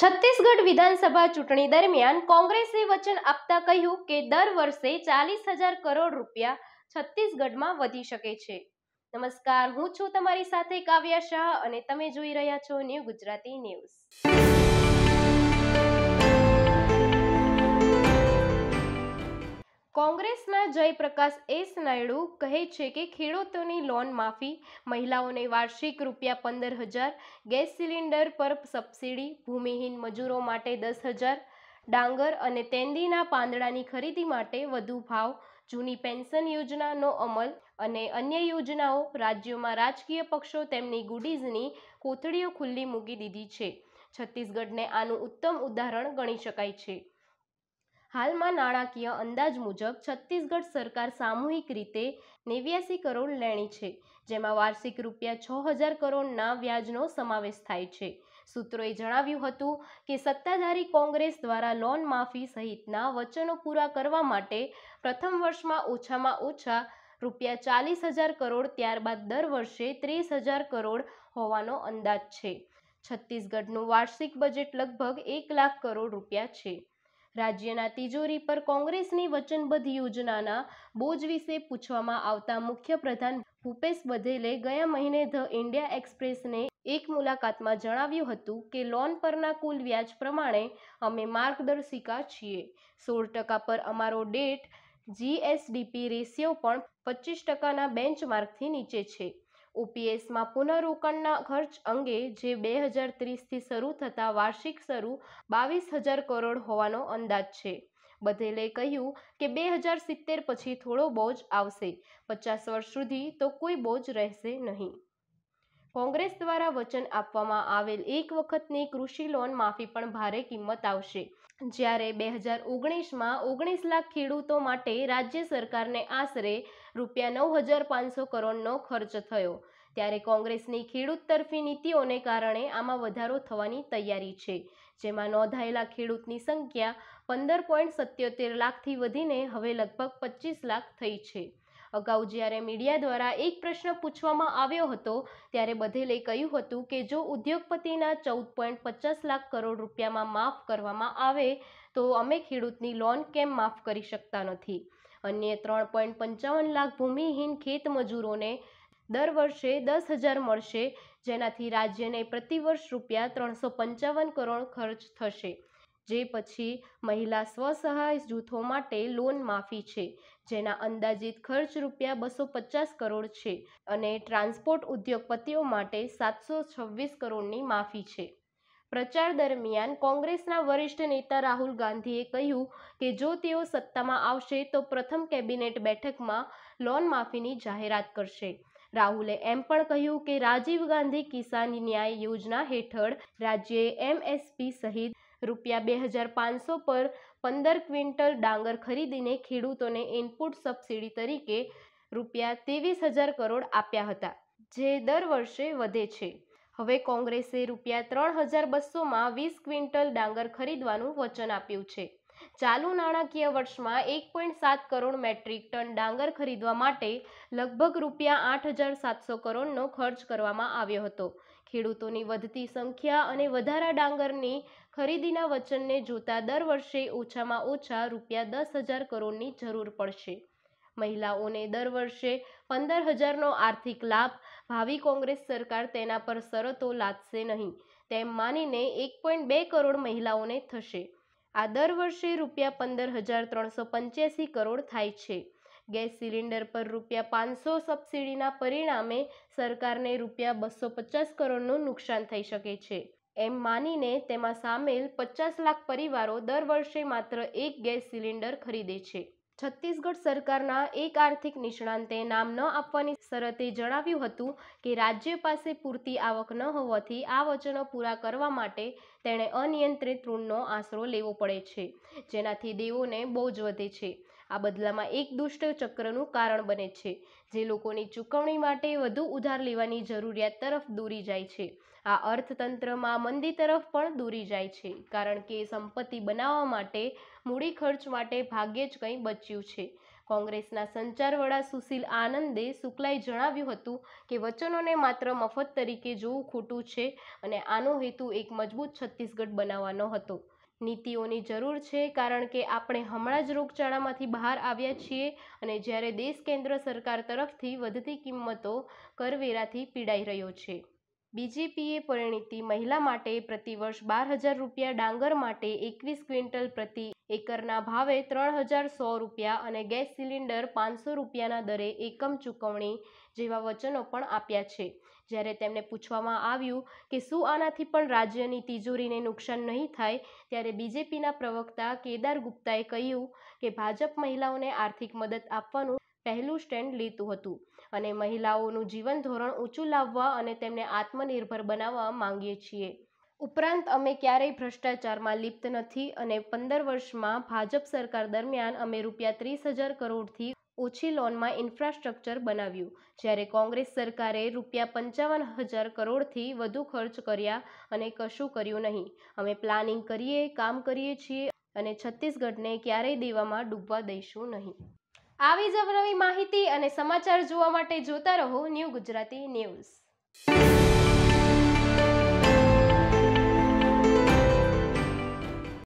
છત્તીસગઢ વિધાનસભા ચૂંટણી દરમિયાન કોંગ્રેસે વચન આપતા કહ્યું કે દર વર્ષે ચાલીસ હજાર કરોડ રૂપિયા છત્તીસગઢમાં વધી શકે છે નમસ્કાર હું છું તમારી સાથે કાવ્યા શાહ અને તમે જોઈ રહ્યા છો ન્યૂ ગુજરાતી ન્યૂઝ કોંગ્રેસના જયપ્રકાશ એસ નાયડુ કહે છે કે ખેડૂતોની લોન માફી મહિલાઓને વાર્ષિક રૂપિયા પંદર હજાર ગેસ સિલિન્ડર પર સબસિડી ભૂમિહીન મજૂરો માટે દસ હજાર ડાંગર અને તેંદીના પાંદડાની ખરીદી માટે વધુ ભાવ જૂની પેન્શન યોજનાનો અમલ અને અન્ય યોજનાઓ રાજ્યોમાં રાજકીય પક્ષો તેમની ગુડીઝની કોથળીઓ ખુલ્લી મૂકી દીધી છે છત્તીસગઢને આનું ઉત્તમ ઉદાહરણ ગણી શકાય છે હાલમાં નાણાકીય અંદાજ મુજબ છત્તીસગઢ સરકાર સામૂહિક રીતે નેવ્યાસી કરોડ લેણી છે જેમાં વાર્ષિક રૂપિયા છ હજાર કરોડના વ્યાજનો સમાવેશ થાય છે સૂત્રોએ જણાવ્યું હતું કે સત્તાધારી કોંગ્રેસ દ્વારા લોન માફી સહિતના વચનો પૂરા કરવા માટે પ્રથમ વર્ષમાં ઓછામાં ઓછા રૂપિયા ચાલીસ હજાર કરોડ ત્યારબાદ દર વર્ષે ત્રીસ હજાર કરોડ હોવાનો અંદાજ છે છત્તીસગઢનું વાર્ષિક બજેટ લગભગ એક લાખ કરોડ રૂપિયા છે રાજ્યના તિજોરી પર કોંગ્રેસની વચનબદ્ધ યોજનાના બોજ વિશે પૂછવામાં આવતા મુખ્યપ્રધાન ભૂપેશ બધેલે ગયા મહિને ધ ઇન્ડિયા એક્સપ્રેસને એક મુલાકાતમાં જણાવ્યું હતું કે લોન પરના કુલ વ્યાજ પ્રમાણે અમે માર્ગદર્શિકા છીએ સોળ ટકા પર અમારો ડેટ જીએસડીપી રેશિયો પણ પચીસ ટકાના બેન્ચમાર્કથી નીચે છે ઓપીએસમાં પુનઃરોકાણના ખર્ચ અંગે જે બે હજાર ત્રીસથી શરૂ થતા વાર્ષિક શરૂ બાવીસ હજાર કરોડ હોવાનો અંદાજ છે બધેલે કહ્યું કે બે હજાર સિત્તેર પછી થોડો બોજ આવશે પચાસ વર્ષ સુધી તો કોઈ બોજ રહેશે નહીં કોંગ્રેસ દ્વારા વચન આપવામાં આવેલ એક વખતની કૃષિ લોન માફી પણ ભારે કિંમત આવશે જ્યારે બે હજાર ઓગણીસમાં ઓગણીસ લાખ ખેડૂતો માટે રાજ્ય સરકારને આશરે રૂપિયા નવ હજાર પાંચસો કરોડનો ખર્ચ થયો ત્યારે કોંગ્રેસની ખેડૂત તરફી નીતિઓને કારણે આમાં વધારો થવાની તૈયારી છે જેમાં નોંધાયેલા ખેડૂતની સંખ્યા પંદર પોઈન્ટ સત્યોતેર લાખથી વધીને હવે લગભગ પચીસ લાખ થઈ છે અગાઉ જ્યારે મીડિયા દ્વારા એક પ્રશ્ન પૂછવામાં આવ્યો હતો ત્યારે બધેલે કહ્યું હતું કે જો ઉદ્યોગપતિના ચૌદ પોઈન્ટ પચાસ લાખ કરોડ રૂપિયામાં માફ કરવામાં આવે તો અમે ખેડૂતની લોન કેમ માફ કરી શકતા નથી અન્ય ત્રણ પોઈન્ટ પંચાવન લાખ ભૂમિહીન ખેત મજૂરોને દર વર્ષે દસ હજાર મળશે જેનાથી રાજ્યને પ્રતિવર્ષ રૂપિયા ત્રણસો પંચાવન કરોડ ખર્ચ થશે જે પછી મહિલા સ્વસહાય જૂથો માટે લોન માફી છે જેના અંદાજિત ખર્ચ રૂપિયા બસો પચાસ કરોડ છે અને ટ્રાન્સપોર્ટ ઉદ્યોગપતિઓ માટે સાતસો છવ્વીસ કરોડની માફી છે પ્રચાર દરમિયાન કોંગ્રેસના વરિષ્ઠ નેતા રાહુલ ગાંધીએ કહ્યું કે જો તેઓ સત્તામાં આવશે તો પ્રથમ કેબિનેટ બેઠકમાં લોન માફીની જાહેરાત કરશે રાહુલે એમ પણ કહ્યું કે રાજીવ ગાંધી કિસાન ન્યાય યોજના હેઠળ રાજ્યે એમએસપી સહિત રૂપિયા બે હજાર પાંચસો પર પંદર ક્વિન્ટલ ડાંગર ખરીદીને ખેડૂતોને ઇનપુટ સબસિડી તરીકે રૂપિયા ત્રેવીસ હજાર કરોડ આપ્યા હતા જે દર વર્ષે વધે છે હવે કોંગ્રેસે રૂપિયા ત્રણ હજાર બસોમાં વીસ ક્વિન્ટલ ડાંગર ખરીદવાનું વચન આપ્યું છે ચાલુ નાણાકીય વર્ષમાં એક પોઈન્ટ સાત કરોડ મેટ્રિક ટન ડાંગર ખરીદવા માટે લગભગ રૂપિયા આઠ હજાર સાતસો કરોડનો ખર્ચ કરવામાં આવ્યો હતો ખેડૂતોની વધતી સંખ્યા અને વધારા ડાંગરની ખરીદીના વચનને જોતા દર વર્ષે ઓછામાં ઓછા રૂપિયા દસ હજાર કરોડની જરૂર પડશે મહિલાઓને દર વર્ષે પંદર હજારનો આર્થિક લાભ ભાવિ કોંગ્રેસ સરકાર તેના પર શરતો લાદશે નહીં તેમ માનીને એક પોઈન્ટ બે કરોડ મહિલાઓને થશે આ દર વર્ષે રૂપિયા પંદર હજાર ત્રણસો પંચ્યાસી કરોડ થાય છે ગેસ સિલિન્ડર પર રૂપિયા પાંચસો સબસિડીના પરિણામે સરકારને રૂપિયા બસો પચાસ કરોડનું નુકસાન થઈ શકે છે એમ માનીને તેમાં સામેલ પચાસ લાખ પરિવારો દર વર્ષે માત્ર એક ગેસ સિલિન્ડર ખરીદે છે છત્તીસગઢ સરકારના એક આર્થિક નિષ્ણાંતે નામ ન આપવાની શરતે જણાવ્યું હતું કે રાજ્ય પાસે પૂરતી આવક ન હોવાથી આ વચનો પૂરા કરવા માટે તેણે અનિયંત્રિત ઋણનો આશરો લેવો પડે છે જેનાથી દેવોને બોજ વધે છે આ બદલામાં એક દુષ્ટ ચક્રનું કારણ બને છે જે લોકોની ચૂકવણી માટે વધુ ઉધાર લેવાની જરૂરિયાત તરફ દોરી જાય છે આ અર્થતંત્રમાં મંદી તરફ પણ દોરી જાય છે કારણ કે સંપત્તિ બનાવવા માટે મૂડી ખર્ચ માટે ભાગ્યે જ કંઈ બચ્યું છે કોંગ્રેસના સંચાર વડા સુશીલ આનંદે શુક્લાએ જણાવ્યું હતું કે વચનોને માત્ર મફત તરીકે જોવું ખોટું છે અને આનો હેતુ એક મજબૂત છત્તીસગઢ બનાવવાનો હતો નીતિઓની જરૂર છે કારણ કે આપણે હમણાં જ રોગચાળામાંથી બહાર આવ્યા છીએ અને જ્યારે દેશ કેન્દ્ર સરકાર તરફથી વધતી કિંમતો કરવેરાથી પીડાઈ રહ્યો છે બીજેપીએ પરિણીતી મહિલા માટે પ્રતિવર્ષ બાર હજાર રૂપિયા ડાંગર માટે એકવીસ ક્વિન્ટલ પ્રતિ એકરના ભાવે ત્રણ હજાર સો રૂપિયા અને ગેસ સિલિન્ડર પાંચસો રૂપિયાના દરે એકમ ચૂકવણી જેવા વચનો પણ આપ્યા છે જ્યારે તેમને પૂછવામાં આવ્યું કે શું આનાથી પણ રાજ્યની તિજોરીને નુકસાન નહીં થાય ત્યારે બીજેપીના પ્રવક્તા કેદાર ગુપ્તાએ કહ્યું કે ભાજપ મહિલાઓને આર્થિક મદદ આપવાનું પહેલું સ્ટેન્ડ લીધું હતું અને મહિલાઓનું જીવન ધોરણ ઊંચું લાવવા અને તેમને આત્મનિર્ભર બનાવવા માંગીએ છીએ ઉપરાંત અમે ક્યારેય ભ્રષ્ટાચારમાં લિપ્ત નથી અને પંદર વર્ષમાં ભાજપ સરકાર દરમિયાન અમે રૂપિયા ત્રીસ હજાર કરોડથી ઓછી લોનમાં ઇન્ફ્રાસ્ટ્રક્ચર બનાવ્યું જ્યારે કોંગ્રેસ સરકારે રૂપિયા પંચાવન હજાર કરોડથી વધુ ખર્ચ કર્યા અને કશું કર્યું નહીં અમે પ્લાનિંગ કરીએ કામ કરીએ છીએ અને છત્તીસગઢને ક્યારેય દેવામાં ડૂબવા દઈશું નહીં આવી જ અવનવી માહિતી અને સમાચાર જોવા માટે જોતા રહો ન્યૂ ગુજરાતી ન્યૂઝ